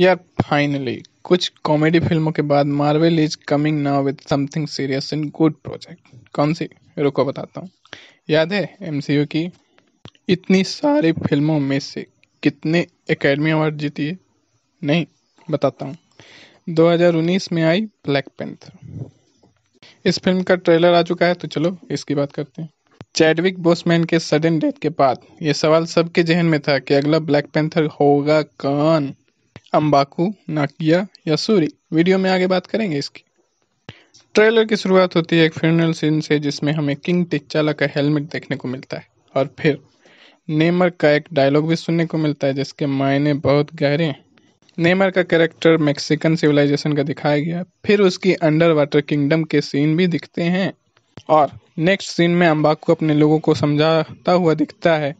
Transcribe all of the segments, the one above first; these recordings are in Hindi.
यार फाइनली कुछ कॉमेडी फिल्मों के बाद Marvel is coming now with something serious in good project कौन सी रुको बताता हूँ याद है एमसीयू की इतनी सारी फिल्मों में से कितने एकेडमी अवार्ड जीती है नहीं बताता हूँ 2019 में आई ब्लैक पेंथर इस फिल्म का ट्रेलर आ चुका है तो चलो इसकी बात करते हैं चैडविक बोसमैन के सडन डेथ के बाद ये सवाल सबके जहन में था कि अगला ब्लैक पेंथर होगा कौन अम्बाकू नाकिया या सूरी वीडियो में आगे बात करेंगे इसकी ट्रेलर की शुरुआत होती है एक फ्यूनरल सीन से जिसमें हमें किंग टिकचाला का हेलमेट देखने को मिलता है और फिर नेमर का एक डायलॉग भी सुनने को मिलता है जिसके मायने बहुत गहरे हैं नेमर का कैरेक्टर मैक्सिकन सिविलाइजेशन का दिखाया गया फिर उसकी अंडर वाटर किंगडम के सीन भी दिखते हैं और नेक्स्ट सीन में अम्बाकू अपने लोगों को समझाता हुआ दिखता है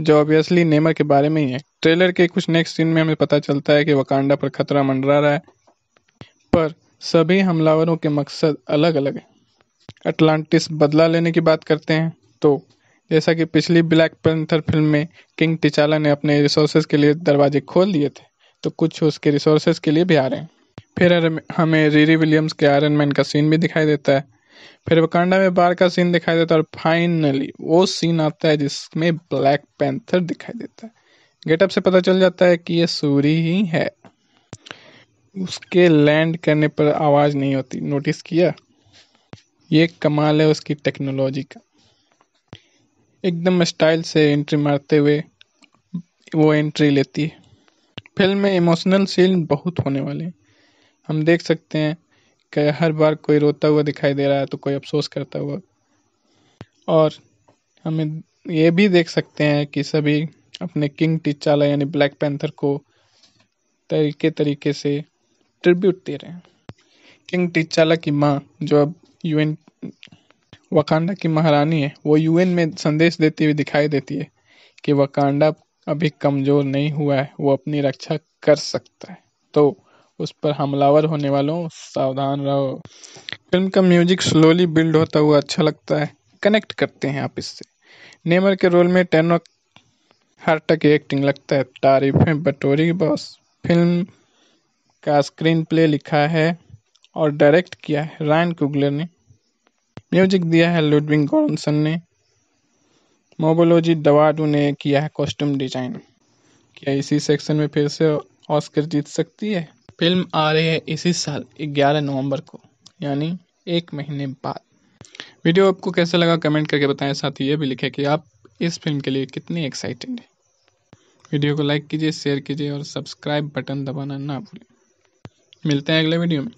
जो ऑब्वियसली नेमर के बारे में ही है ट्रेलर के कुछ नेक्स्ट सीन में हमें पता चलता है कि वकांडा पर खतरा मंडरा रहा है पर सभी हमलावरों के मकसद अलग अलग हैं अटलांटिस बदला लेने की बात करते हैं तो जैसा कि पिछली ब्लैक पैंथर फिल्म में किंग टिचाला ने अपने रिसोर्सेज के लिए दरवाजे खोल दिए थे तो कुछ उसके रिसोर्सेज के लिए भी आ रहे हैं फिर हमें रीरी विलियम्स के आयरन मैन का सीन भी दिखाई देता है फिर वकांडा में बार का सीन दिखाई देता है और फाइनली वो सीन आता है जिसमें ब्लैक पैंथर दिखाई देता है गेटअप से पता चल जाता है कि ये सूरी ही है उसके लैंड करने पर आवाज़ नहीं होती नोटिस किया ये कमाल है उसकी टेक्नोलॉजी का एकदम स्टाइल से एंट्री मारते हुए वो एंट्री लेती है फिल्म में इमोशनल सीन बहुत होने वाले हैं हम देख सकते हैं कि हर बार कोई रोता हुआ दिखाई दे रहा है तो कोई अफसोस करता हुआ और हमें ये भी देख सकते हैं कि सभी अपने किंग टिचाला यानी ब्लैक पैंथर को तरीके तरीके से ट्रिब्यूट दे रहे हैं किंग टिचाला की माँ जो अब यूएन वकांडा की महारानी है वो यूएन में संदेश देती हुई दिखाई देती है कि वकांडा अभी कमज़ोर नहीं हुआ है वो अपनी रक्षा कर सकता है तो उस पर हमलावर होने वालों सावधान रहो फिल्म का म्यूजिक स्लोली बिल्ड होता हुआ अच्छा लगता है कनेक्ट करते हैं आप इससे नेमर के रोल में टेनो हर टक एक्टिंग लगता है तारीफ है बटोरी बॉस फिल्म का स्क्रीन प्ले लिखा है और डायरेक्ट किया है रायन कुगलर ने म्यूजिक दिया है लुडविंग गोरसन ने मोबोलॉजी दवाडू ने किया है कॉस्ट्यूम डिजाइन क्या इसी सेक्शन में फिर से ऑस्कर जीत सकती है फिल्म आ रही है इसी साल 11 नवंबर को यानी एक महीने बाद वीडियो आपको कैसा लगा कमेंट करके बताएं साथ ही ये भी लिखे कि आप इस फिल्म के लिए कितनी एक्साइटेड हैं वीडियो को लाइक कीजिए शेयर कीजिए और सब्सक्राइब बटन दबाना ना भूलें मिलते हैं अगले वीडियो में